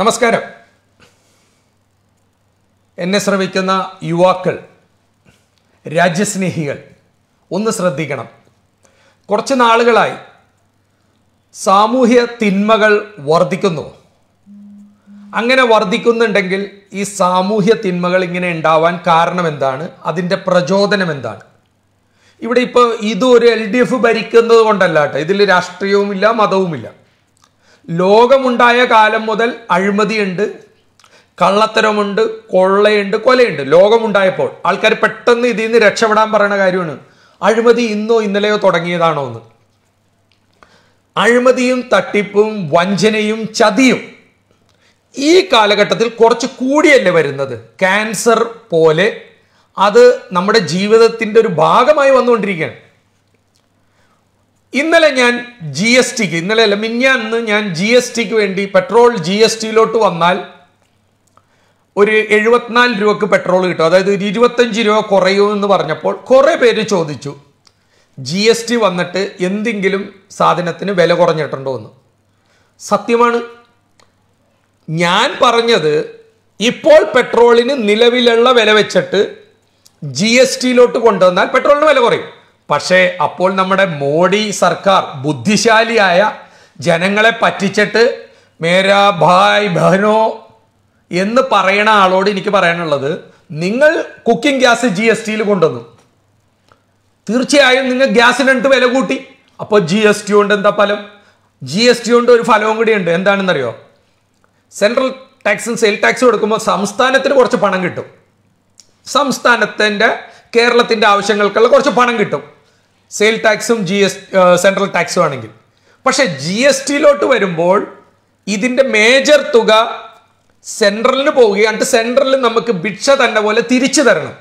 നമസ്കാരം എന്നെ ശ്രമിക്കുന്ന യുവാക്കൾ രാജ്യസ്നേഹികൾ ഒന്ന് ശ്രദ്ധിക്കണം കുറച്ച് നാളുകളായി സാമൂഹ്യ തിന്മകൾ വർദ്ധിക്കുന്നു അങ്ങനെ വർദ്ധിക്കുന്നുണ്ടെങ്കിൽ ഈ സാമൂഹ്യ തിന്മകൾ ഇങ്ങനെ ഉണ്ടാവാൻ കാരണം എന്താണ് അതിൻ്റെ പ്രചോദനം എന്താണ് ഇവിടെ ഇപ്പോൾ ഇത് ഒരു എൽ ഡി എഫ് ഭരിക്കുന്നത് കൊണ്ടല്ല കേട്ടോ ഇതിൽ രാഷ്ട്രീയവുമില്ല മതവുമില്ല ലോകമുണ്ടായ കാലം മുതൽ അഴിമതിയുണ്ട് കള്ളത്തരമുണ്ട് കൊള്ളയുണ്ട് കൊലയുണ്ട് ലോകമുണ്ടായപ്പോൾ ആൾക്കാർ പെട്ടെന്ന് ഇതിൽ നിന്ന് രക്ഷപ്പെടാൻ പറയുന്ന കാര്യമാണ് അഴിമതി ഇന്നോ ഇന്നലെയോ തുടങ്ങിയതാണോ എന്ന് അഴിമതിയും തട്ടിപ്പും വഞ്ചനയും ചതിയും ഈ കാലഘട്ടത്തിൽ കുറച്ച് കൂടിയല്ലേ വരുന്നത് ക്യാൻസർ പോലെ അത് നമ്മുടെ ജീവിതത്തിൻ്റെ ഒരു ഭാഗമായി വന്നുകൊണ്ടിരിക്കുകയാണ് ഇന്നലെ ഞാൻ ജി എസ് ടിക്ക് ഇന്നലെ അല്ല മിന്നാന്ന് ഞാൻ ജി എസ് ടിക്ക് വേണ്ടി പെട്രോൾ ജി എസ് ടിയിലോട്ട് വന്നാൽ ഒരു എഴുപത്തിനാല് രൂപക്ക് പെട്രോൾ കിട്ടും അതായത് ഒരു ഇരുപത്തഞ്ച് രൂപ എന്ന് പറഞ്ഞപ്പോൾ കുറേ പേര് ചോദിച്ചു ജി എസ് ടി വന്നിട്ട് എന്തെങ്കിലും സാധനത്തിന് വില കുറഞ്ഞിട്ടുണ്ടോ എന്ന് സത്യമാണ് ഞാൻ പറഞ്ഞത് ഇപ്പോൾ പെട്രോളിന് നിലവിലുള്ള വില വെച്ചിട്ട് ജി എസ് ടിയിലോട്ട് കൊണ്ടുവന്നാൽ പെട്രോളിന് വില കുറയും പക്ഷേ അപ്പോൾ നമ്മുടെ മോഡി സർക്കാർ ബുദ്ധിശാലിയായ ജനങ്ങളെ പറ്റിച്ചിട്ട് മേരാ ഭായ് ബഹനോ എന്ന് പറയണ ആളോട് എനിക്ക് പറയാനുള്ളത് നിങ്ങൾ കുക്കിംഗ് ഗ്യാസ് ജി എസ് ടിയിൽ കൊണ്ടുവന്നു തീർച്ചയായും നിങ്ങൾ ഗ്യാസിനടുത്ത് വില കൂട്ടി അപ്പോൾ ജി എസ് ടി കൊണ്ട് എന്താ ഫലം ജി എസ് ടി കൊണ്ട് ഒരു ഫലവും കൂടി ഉണ്ട് എന്താണെന്നറിയോ സെൻട്രൽ ടാക്സും സെയിൽ ടാക്സും കൊടുക്കുമ്പോൾ സംസ്ഥാനത്തിന് കുറച്ച് പണം കിട്ടും സംസ്ഥാനത്തിൻ്റെ കേരളത്തിൻ്റെ ആവശ്യങ്ങൾക്കുള്ള കുറച്ച് പണം കിട്ടും സെയിൽ ടാക്സും ജി എസ് സെൻട്രൽ ടാക്സും ആണെങ്കിൽ പക്ഷേ ജി എസ് ടിയിലോട്ട് വരുമ്പോൾ ഇതിൻ്റെ മേജർ തുക സെൻട്രലിന് പോവുകയാണ് സെൻട്രലിൽ നമുക്ക് ഭിക്ഷ തന്നെ പോലെ തിരിച്ചു തരണം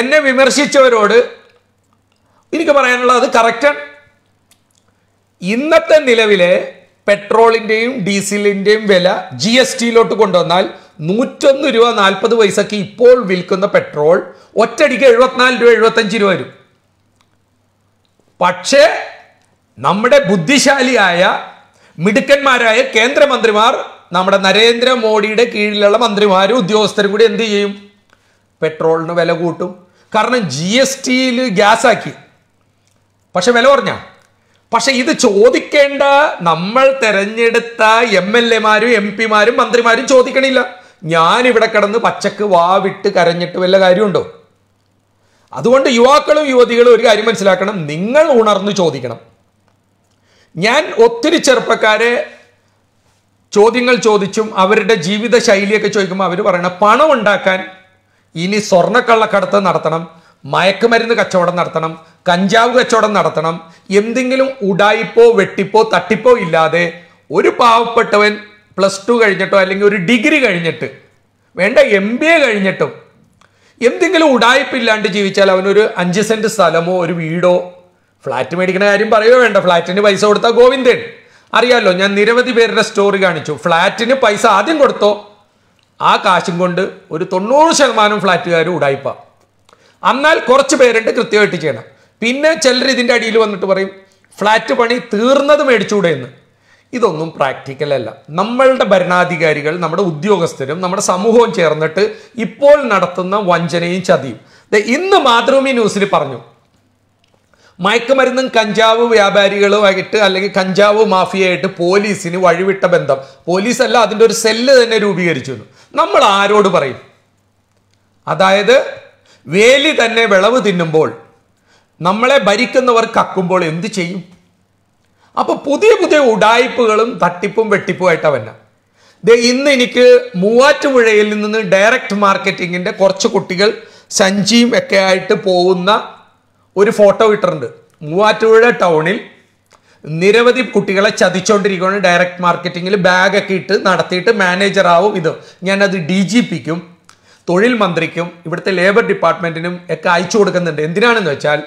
എന്നെ വിമർശിച്ചവരോട് എനിക്ക് പറയാനുള്ളത് അത് കറക്റ്റാണ് ഇന്നത്തെ നിലവിലെ പെട്രോളിൻ്റെയും ഡീസലിൻ്റെയും വില ജി എസ് ടിയിലോട്ട് കൊണ്ടുവന്നാൽ നൂറ്റൊന്ന് രൂപ നാൽപ്പത് പൈസക്ക് ഇപ്പോൾ വിൽക്കുന്ന പെട്രോൾ ഒറ്റടിക്ക് എഴുപത്തിനാല് രൂപ എഴുപത്തഞ്ച് രൂപ വരും പക്ഷേ നമ്മുടെ ബുദ്ധിശാലിയായ മിടുക്കന്മാരായ കേന്ദ്രമന്ത്രിമാർ നമ്മുടെ നരേന്ദ്രമോദിയുടെ കീഴിലുള്ള മന്ത്രിമാരും ഉദ്യോഗസ്ഥരും കൂടി എന്ത് ചെയ്യും പെട്രോളിന് വില കൂട്ടും കാരണം ജി എസ് ടിയിൽ ഗ്യാസാക്കി പക്ഷെ വില കുറഞ്ഞ പക്ഷെ ഇത് ചോദിക്കേണ്ട നമ്മൾ തെരഞ്ഞെടുത്ത എം എൽ എമാരും എം പിമാരും മന്ത്രിമാരും ചോദിക്കണില്ല ഞാനിവിടെ കിടന്ന് പച്ചക്ക് വാവിട്ട് കരഞ്ഞിട്ട് വല്ല കാര്യമുണ്ടോ അതുകൊണ്ട് യുവാക്കളും യുവതികളും ഒരു കാര്യം മനസ്സിലാക്കണം നിങ്ങൾ ഉണർന്ന് ചോദിക്കണം ഞാൻ ഒത്തിരി ചെറുപ്പക്കാരെ ചോദ്യങ്ങൾ ചോദിച്ചും അവരുടെ ജീവിത ശൈലിയൊക്കെ ചോദിക്കുമ്പോൾ അവർ പറയണം പണം ഉണ്ടാക്കാൻ ഇനി സ്വർണ്ണക്കള്ളക്കടത്ത് നടത്തണം മയക്കുമരുന്ന് കച്ചവടം നടത്തണം കഞ്ചാവ് കച്ചവടം നടത്തണം എന്തെങ്കിലും ഉടായിപ്പോ വെട്ടിപ്പോ തട്ടിപ്പോ ഇല്ലാതെ ഒരു പാവപ്പെട്ടവൻ പ്ലസ് ടു കഴിഞ്ഞിട്ടോ അല്ലെങ്കിൽ ഒരു ഡിഗ്രി കഴിഞ്ഞിട്ട് വേണ്ട എം ബി എ കഴിഞ്ഞിട്ടും എന്തെങ്കിലും ഉടായ്പില്ലാണ്ട് ജീവിച്ചാൽ അവനൊരു അഞ്ച് സെൻറ്റ് സ്ഥലമോ ഒരു വീടോ ഫ്ലാറ്റ് മേടിക്കുന്ന കാര്യം പറയുകയോ വേണ്ട ഫ്ലാറ്റിന് പൈസ കൊടുത്താൽ ഗോവിന്ദൻ അറിയാമല്ലോ ഞാൻ നിരവധി പേരുടെ സ്റ്റോറി കാണിച്ചു ഫ്ലാറ്റിന് പൈസ ആദ്യം കൊടുത്തോ ആ കാശും കൊണ്ട് ഒരു തൊണ്ണൂറ് ശതമാനം ഫ്ലാറ്റുകാർ ഉടായ്പ എന്നാൽ കുറച്ച് പേരുണ്ട് കൃത്യമായിട്ട് ചെയ്യണം പിന്നെ ചിലർ ഇതിൻ്റെ അടിയിൽ വന്നിട്ട് പറയും ഫ്ലാറ്റ് പണി തീർന്നത് മേടിച്ചുകൂടെ എന്ന് ഇതൊന്നും പ്രാക്ടിക്കൽ അല്ല നമ്മളുടെ ഭരണാധികാരികൾ നമ്മുടെ ഉദ്യോഗസ്ഥരും നമ്മുടെ സമൂഹവും ചേർന്നിട്ട് ഇപ്പോൾ നടത്തുന്ന വഞ്ചനയും ചതിയും ഇന്ന് മാതൃഭൂമി ന്യൂസിൽ പറഞ്ഞു മയക്കുമരുന്നും കഞ്ചാവ് വ്യാപാരികളുമായിട്ട് അല്ലെങ്കിൽ കഞ്ചാവ് മാഫിയായിട്ട് പോലീസിന് വഴിവിട്ട ബന്ധം പോലീസ് അല്ല അതിൻ്റെ ഒരു സെല്ല് തന്നെ രൂപീകരിച്ചു നമ്മൾ ആരോട് പറയും അതായത് വേലി തന്നെ വിളവ് തിന്നുമ്പോൾ നമ്മളെ ഭരിക്കുന്നവർ കക്കുമ്പോൾ എന്ത് ചെയ്യും അപ്പോൾ പുതിയ പുതിയ ഉടായ്പകളും തട്ടിപ്പും വെട്ടിപ്പുമായിട്ടാണ് വന്നെ ദേ ഇന്ന് എനിക്ക് മൂവാറ്റുപുഴയിൽ നിന്ന് ഡയറക്റ്റ് മാർക്കറ്റിങ്ങിൻ്റെ കുറച്ച് കുട്ടികൾ സഞ്ചിയും ഒക്കെ ആയിട്ട് പോകുന്ന ഒരു ഫോട്ടോ ഇട്ടിട്ടുണ്ട് മൂവാറ്റുപുഴ ടൗണിൽ നിരവധി കുട്ടികളെ ചതിച്ചോണ്ടിരിക്കുകയാണ് ഡയറക്റ്റ് മാർക്കറ്റിങ്ങിൽ ബാഗൊക്കെ ഇട്ട് നടത്തിയിട്ട് മാനേജറാവും ഇത് ഞാനത് ഡി ജി പിക്കും തൊഴിൽ മന്ത്രിക്കും ഇവിടുത്തെ ലേബർ ഡിപ്പാർട്ട്മെൻറ്റിനും ഒക്കെ അയച്ചു കൊടുക്കുന്നുണ്ട് എന്തിനാണെന്ന് വെച്ചാൽ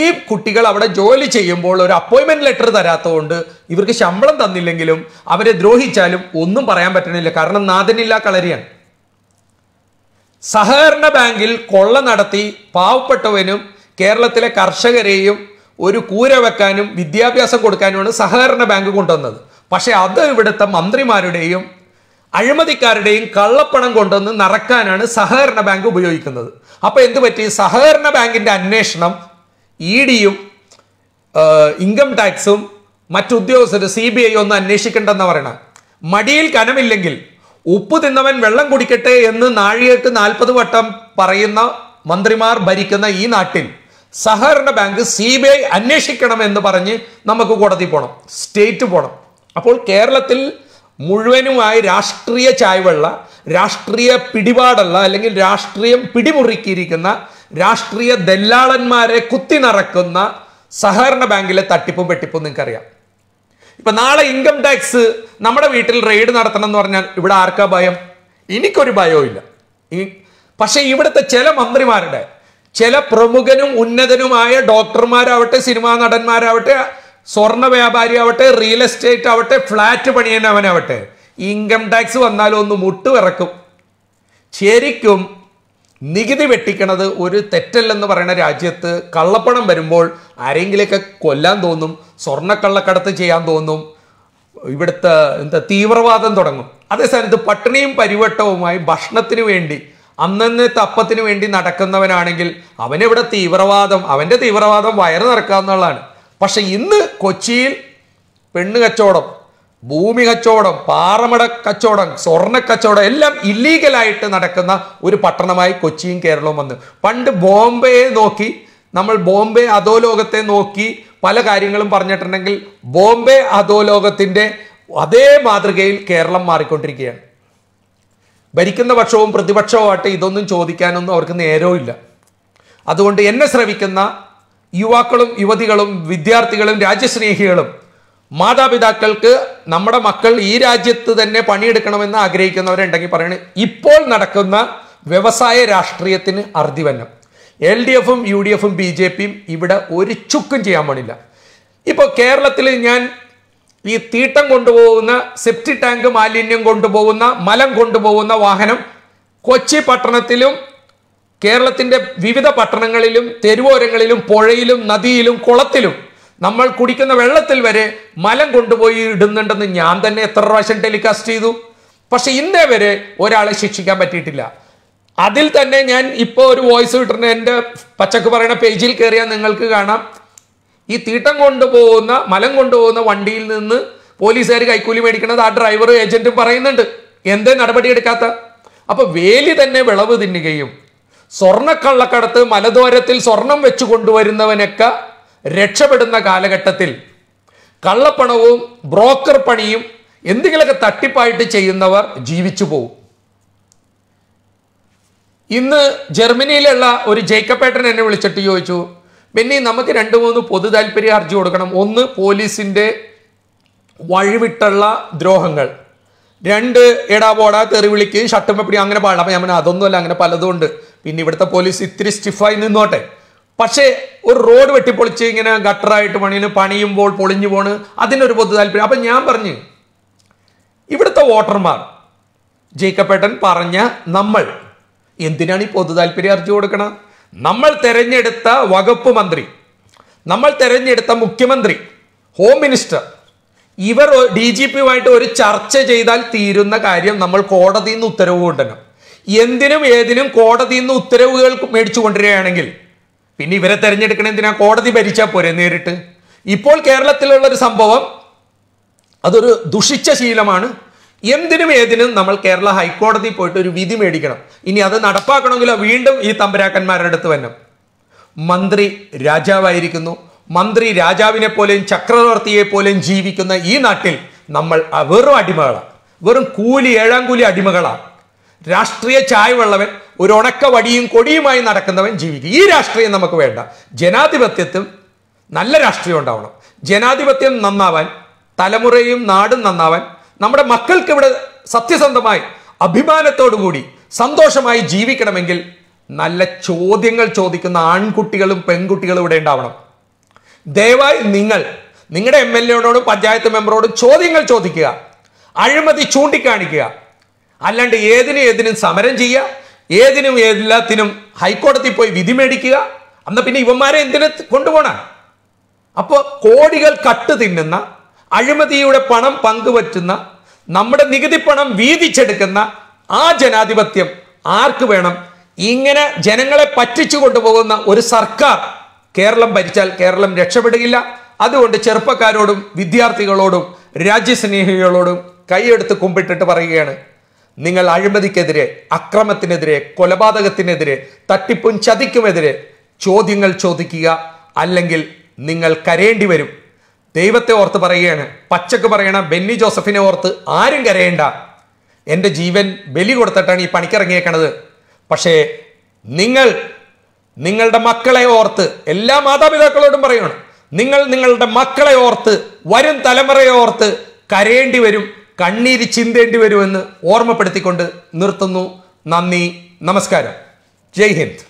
ഈ കുട്ടികൾ അവിടെ ജോലി ചെയ്യുമ്പോൾ ഒരു അപ്പോയിൻമെന്റ് ലെറ്റർ തരാത്തതുകൊണ്ട് ഇവർക്ക് ശമ്പളം തന്നില്ലെങ്കിലും അവരെ ദ്രോഹിച്ചാലും ഒന്നും പറയാൻ പറ്റണില്ല കാരണം നാഥനില്ല കളരിയാണ് സഹകരണ ബാങ്കിൽ കൊള്ള നടത്തി പാവപ്പെട്ടവനും കേരളത്തിലെ കർഷകരെയും ഒരു കൂര വെക്കാനും വിദ്യാഭ്യാസം കൊടുക്കാനുമാണ് സഹകരണ ബാങ്ക് കൊണ്ടുവന്നത് പക്ഷേ അത് ഇവിടുത്തെ മന്ത്രിമാരുടെയും അഴിമതിക്കാരുടെയും കള്ളപ്പണം കൊണ്ടുവന്ന് നടക്കാനാണ് സഹകരണ ബാങ്ക് ഉപയോഗിക്കുന്നത് അപ്പോൾ എന്തു പറ്റി സഹകരണ ബാങ്കിന്റെ അന്വേഷണം ഇ ഡിയും ഇൻകം ടാക്സും മറ്റുദ്യോഗസ്ഥർ സി ബി ഐ ഒന്ന് അന്വേഷിക്കേണ്ടെന്ന് പറയണം മടിയിൽ കനമില്ലെങ്കിൽ ഉപ്പ് തിന്നവൻ വെള്ളം കുടിക്കട്ടെ എന്ന് നാഴികക്ക് നാൽപ്പത് വട്ടം പറയുന്ന മന്ത്രിമാർ ഭരിക്കുന്ന ഈ നാട്ടിൽ സഹകരണ ബാങ്ക് സി ബി ഐ അന്വേഷിക്കണം എന്ന് പറഞ്ഞ് നമുക്ക് കോടതി പോകണം സ്റ്റേറ്റ് പോകണം അപ്പോൾ കേരളത്തിൽ മുഴുവനുമായി രാഷ്ട്രീയ ചായ്വുള്ള രാഷ്ട്രീയ പിടിപാടുള്ള അല്ലെങ്കിൽ രാഷ്ട്രീയം പിടിമുറുക്കിയിരിക്കുന്ന രാഷ്ട്രീയ ദല്ലാളന്മാരെ കുത്തി നിറക്കുന്ന സഹകരണ ബാങ്കിലെ തട്ടിപ്പും വെട്ടിപ്പും നിങ്ങൾക്കറിയാം ഇപ്പൊ നാളെ ഇൻകം ടാക്സ് നമ്മുടെ വീട്ടിൽ റെയ്ഡ് നടത്തണം എന്ന് പറഞ്ഞാൽ ഇവിടെ ആർക്കാ ഭയം എനിക്കൊരു ഭയവും ഇല്ല പക്ഷേ ഇവിടുത്തെ ചില മന്ത്രിമാരുടെ ചില പ്രമുഖനും ഉന്നതനുമായ ഡോക്ടർമാരാവട്ടെ സിനിമാ നടന്മാരാവട്ടെ സ്വർണ്ണ ആവട്ടെ റിയൽ എസ്റ്റേറ്റ് ആവട്ടെ ഫ്ലാറ്റ് പണിയനവനാവട്ടെ ഇൻകം ടാക്സ് വന്നാലും ഒന്ന് മുട്ടുവിറക്കും ശരിക്കും നികുതി വെട്ടിക്കണത് ഒരു തെറ്റല്ലെന്ന് പറയുന്ന രാജ്യത്ത് കള്ളപ്പണം വരുമ്പോൾ ആരെങ്കിലൊക്കെ കൊല്ലാൻ തോന്നും സ്വർണ്ണക്കള്ളക്കടത്ത് ചെയ്യാൻ തോന്നും ഇവിടുത്തെ എന്താ തീവ്രവാദം തുടങ്ങും അതേസമയത്ത് പട്ടിണിയും പരിവട്ടവുമായി ഭക്ഷണത്തിന് വേണ്ടി അന്നന്ന് തപ്പത്തിന് വേണ്ടി നടക്കുന്നവനാണെങ്കിൽ അവനിവിടെ തീവ്രവാദം അവൻ്റെ തീവ്രവാദം വയറ് നിറക്കുക പക്ഷെ ഇന്ന് കൊച്ചിയിൽ പെണ്ണ് കച്ചവടം ഭൂമി കച്ചവടം പാറമട കച്ചവടം സ്വർണ്ണ കച്ചവടം എല്ലാം ഇല്ലീഗലായിട്ട് നടക്കുന്ന ഒരു പട്ടണമായി കൊച്ചിയും കേരളവും വന്നു പണ്ട് ബോംബെയെ നോക്കി നമ്മൾ ബോംബെ അധോലോകത്തെ നോക്കി പല കാര്യങ്ങളും പറഞ്ഞിട്ടുണ്ടെങ്കിൽ ബോംബെ അധോലോകത്തിൻ്റെ അതേ മാതൃകയിൽ കേരളം മാറിക്കൊണ്ടിരിക്കുകയാണ് ഭരിക്കുന്ന പക്ഷവും പ്രതിപക്ഷവുമായിട്ട് ഇതൊന്നും ചോദിക്കാനൊന്നും അവർക്ക് നേരവുമില്ല അതുകൊണ്ട് എന്നെ ശ്രവിക്കുന്ന യുവാക്കളും യുവതികളും വിദ്യാർത്ഥികളും രാജ്യസ്നേഹികളും മാതാപിതാക്കൾക്ക് നമ്മുടെ മക്കൾ ഈ രാജ്യത്ത് തന്നെ പണിയെടുക്കണമെന്ന് ആഗ്രഹിക്കുന്നവരുണ്ടെങ്കിൽ പറയണേ ഇപ്പോൾ നടക്കുന്ന വ്യവസായ രാഷ്ട്രീയത്തിന് അർധിവന്നം എൽ ഡി എഫും യു ഡി എഫും ബി ജെ പിയും ഇവിടെ ഒരു ചുക്കും ചെയ്യാൻ പാടില്ല ഇപ്പോൾ കേരളത്തിൽ ഞാൻ ഈ തീട്ടം കൊണ്ടുപോകുന്ന സെപ്റ്റി ടാങ്ക് മാലിന്യം കൊണ്ടുപോകുന്ന മലം കൊണ്ടുപോകുന്ന വാഹനം കൊച്ചി പട്ടണത്തിലും കേരളത്തിൻ്റെ വിവിധ പട്ടണങ്ങളിലും തെരുവോരങ്ങളിലും പുഴയിലും നദിയിലും കുളത്തിലും നമ്മൾ കുടിക്കുന്ന വെള്ളത്തിൽ വരെ മലം കൊണ്ടുപോയി ഇടുന്നുണ്ടെന്ന് ഞാൻ തന്നെ എത്ര പ്രാവശ്യം ടെലികാസ്റ്റ് ചെയ്തു പക്ഷെ ഇന്നേ വരെ ഒരാളെ ശിക്ഷിക്കാൻ പറ്റിയിട്ടില്ല അതിൽ തന്നെ ഞാൻ ഇപ്പോൾ ഒരു വോയിസ് കിട്ടുന്ന എൻ്റെ പച്ചക്ക് പറയുന്ന പേജിൽ കയറിയാൽ നിങ്ങൾക്ക് കാണാം ഈ തീട്ടം കൊണ്ടുപോകുന്ന മലം കൊണ്ടുപോകുന്ന വണ്ടിയിൽ നിന്ന് പോലീസുകാർ കൈക്കൂലി മേടിക്കുന്നത് ആ ഡ്രൈവറും ഏജന്റും പറയുന്നുണ്ട് എന്തേ നടപടി എടുക്കാത്ത അപ്പോൾ വേലി തന്നെ വിളവ് തിന്നുകയും സ്വർണ്ണക്കള്ളക്കടത്ത് മലദ്വാരത്തിൽ സ്വർണം വെച്ച് കൊണ്ടുവരുന്നവനൊക്കെ രക്ഷപ്പെടുന്ന കാലഘട്ടത്തിൽ കള്ളപ്പണവും ബ്രോക്കർ പണിയും എന്തെങ്കിലുമൊക്കെ തട്ടിപ്പായിട്ട് ചെയ്യുന്നവർ ജീവിച്ചു പോകും ഇന്ന് ജർമ്മനിയിലുള്ള ഒരു ജേക്കപ്പേട്ടൻ എന്നെ വിളിച്ചിട്ട് ചോദിച്ചു പിന്നെ നമുക്ക് രണ്ട് മൂന്ന് പൊതു താല്പര്യ ഹർജി കൊടുക്കണം ഒന്ന് പോലീസിൻ്റെ വഴിവിട്ടുള്ള ദ്രോഹങ്ങൾ രണ്ട് എടാ പോടാ തെറി വിളിക്കുകയും ഷട്ടുമ്പപ്പിടി അങ്ങനെ പാടില്ല അപ്പം ഞാൻ അതൊന്നുമല്ല അങ്ങനെ പലതും ഉണ്ട് പിന്നെ ഇവിടുത്തെ പോലീസ് ഇത്തിരി സ്റ്റിഫായി നിന്നോട്ടെ പക്ഷേ ഒരു റോഡ് വെട്ടിപ്പൊളിച്ച് ഇങ്ങനെ ഗട്ടറായിട്ട് പണിയുന്നു പണിയുമ്പോൾ പൊളിഞ്ഞു പോണ് അതിനൊരു പൊതു താല്പര്യം അപ്പം ഞാൻ പറഞ്ഞു ഇവിടുത്തെ വോട്ടർമാർ ജേക്കപ്പേട്ടൻ പറഞ്ഞ നമ്മൾ എന്തിനാണ് ഈ പൊതു താല്പര്യം അർജി കൊടുക്കണം നമ്മൾ തിരഞ്ഞെടുത്ത വകുപ്പ് മന്ത്രി നമ്മൾ തിരഞ്ഞെടുത്ത മുഖ്യമന്ത്രി ഹോം മിനിസ്റ്റർ ഇവർ ഡി ജി പിയുമായിട്ട് ഒരു ചർച്ച ചെയ്താൽ തീരുന്ന കാര്യം നമ്മൾ കോടതിയിൽ നിന്ന് ഉത്തരവ് കൊണ്ടുവരണം എന്തിനും ഏതിനും കോടതിയിൽ നിന്ന് ഉത്തരവുകൾ മേടിച്ചു കൊണ്ടുവരികയാണെങ്കിൽ പിന്നെ ഇവരെ തെരഞ്ഞെടുക്കണ എന്തിനാ കോടതി ഭരിച്ചാൽ പോരെ നേരിട്ട് ഇപ്പോൾ കേരളത്തിലുള്ള ഒരു സംഭവം അതൊരു ദുഷിച്ച ശീലമാണ് എന്തിനും ഏതിനും നമ്മൾ കേരള ഹൈക്കോടതി പോയിട്ട് ഒരു വിധി മേടിക്കണം ഇനി അത് നടപ്പാക്കണമെങ്കിലോ വീണ്ടും ഈ തമ്പരാക്കന്മാരുടെ അടുത്ത് വരണം മന്ത്രി രാജാവായിരിക്കുന്നു മന്ത്രി രാജാവിനെ പോലെയും ചക്രവർത്തിയെ പോലെയും ജീവിക്കുന്ന ഈ നാട്ടിൽ നമ്മൾ വെറും അടിമകളാണ് വെറും കൂലി ഏഴാം കൂലി അടിമകളാണ് രാഷ്ട്രീയ ചായവുള്ളവൻ ഒരു ഉണക്ക വടിയും കൊടിയുമായി നടക്കുന്നവൻ ജീവിക്കും ഈ രാഷ്ട്രീയം നമുക്ക് വേണ്ട ജനാധിപത്യത്തിൽ നല്ല രാഷ്ട്രീയം ഉണ്ടാവണം ജനാധിപത്യം നന്നാവാൻ തലമുറയും നാടും നന്നാവാൻ നമ്മുടെ മക്കൾക്ക് ഇവിടെ സത്യസന്ധമായി അഭിമാനത്തോടുകൂടി സന്തോഷമായി ജീവിക്കണമെങ്കിൽ നല്ല ചോദ്യങ്ങൾ ചോദിക്കുന്ന ആൺകുട്ടികളും പെൺകുട്ടികളും ഇവിടെ ഉണ്ടാവണം ദയവായി നിങ്ങൾ നിങ്ങളുടെ എം എൽ എയോടും പഞ്ചായത്ത് മെമ്പറോടും ചോദ്യങ്ങൾ ചോദിക്കുക അഴിമതി ചൂണ്ടിക്കാണിക്കുക അല്ലാണ്ട് ഏതിനും ഏതിനും സമരം ചെയ്യുക ഏതിനും എല്ലാത്തിനും ഹൈക്കോടതി പോയി വിധി മേടിക്കുക അന്ന് പിന്നെ ഇവന്മാരെ എന്തിനെ കൊണ്ടുപോകണം അപ്പോൾ കോടികൾ കട്ട് തിന്നുന്ന അഴിമതിയുടെ പണം പങ്കുവറ്റുന്ന നമ്മുടെ നികുതി പണം വീതിച്ചെടുക്കുന്ന ആ ജനാധിപത്യം ആർക്ക് വേണം ഇങ്ങനെ ജനങ്ങളെ പറ്റിച്ചു കൊണ്ടുപോകുന്ന ഒരു സർക്കാർ കേരളം ഭരിച്ചാൽ കേരളം രക്ഷപ്പെടുകയില്ല അതുകൊണ്ട് ചെറുപ്പക്കാരോടും വിദ്യാർത്ഥികളോടും രാജ്യസ്നേഹികളോടും കൈയെടുത്ത് കുമ്പിട്ടിട്ട് പറയുകയാണ് നിങ്ങൾ അഴിമതിക്കെതിരെ അക്രമത്തിനെതിരെ കൊലപാതകത്തിനെതിരെ തട്ടിപ്പും ചതിക്കുമെതിരെ ചോദ്യങ്ങൾ ചോദിക്കുക അല്ലെങ്കിൽ നിങ്ങൾ കരയേണ്ടി വരും ദൈവത്തെ ഓർത്ത് പറയുകയാണ് പച്ചക്ക് പറയണം ബെന്നി ജോസഫിനെ ഓർത്ത് ആരും കരയേണ്ട എൻ്റെ ജീവൻ ബലി കൊടുത്തിട്ടാണ് ഈ പണിക്കിറങ്ങിയേക്കണത് പക്ഷേ നിങ്ങൾ നിങ്ങളുടെ മക്കളെ ഓർത്ത് എല്ലാ മാതാപിതാക്കളോടും പറയുകയാണ് നിങ്ങൾ നിങ്ങളുടെ മക്കളെ ഓർത്ത് വരും തലമുറയെ ഓർത്ത് കരയേണ്ടി വരും കണ്ണീര് ചിന്തേണ്ടി വരുമെന്ന് ഓർമ്മപ്പെടുത്തിക്കൊണ്ട് നിർത്തുന്നു നന്ദി നമസ്കാരം ജയ് ഹിന്ദ്